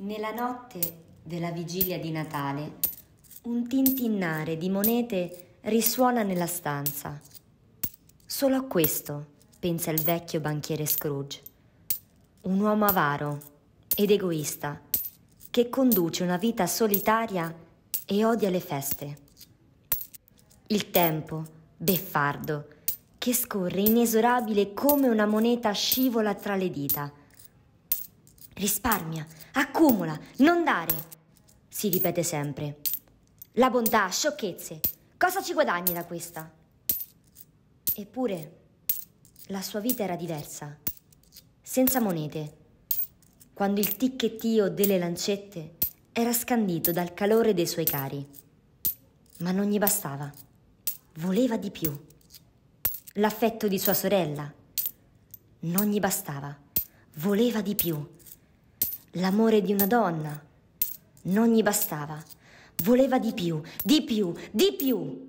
Nella notte della vigilia di Natale, un tintinnare di monete risuona nella stanza. Solo a questo pensa il vecchio banchiere Scrooge, un uomo avaro ed egoista che conduce una vita solitaria e odia le feste. Il tempo, beffardo, che scorre inesorabile come una moneta scivola tra le dita risparmia, accumula, non dare. Si ripete sempre. La bontà, sciocchezze. Cosa ci guadagni da questa? Eppure, la sua vita era diversa, senza monete, quando il ticchettio delle lancette era scandito dal calore dei suoi cari. Ma non gli bastava, voleva di più. L'affetto di sua sorella non gli bastava, voleva di più l'amore di una donna. Non gli bastava. Voleva di più, di più, di più.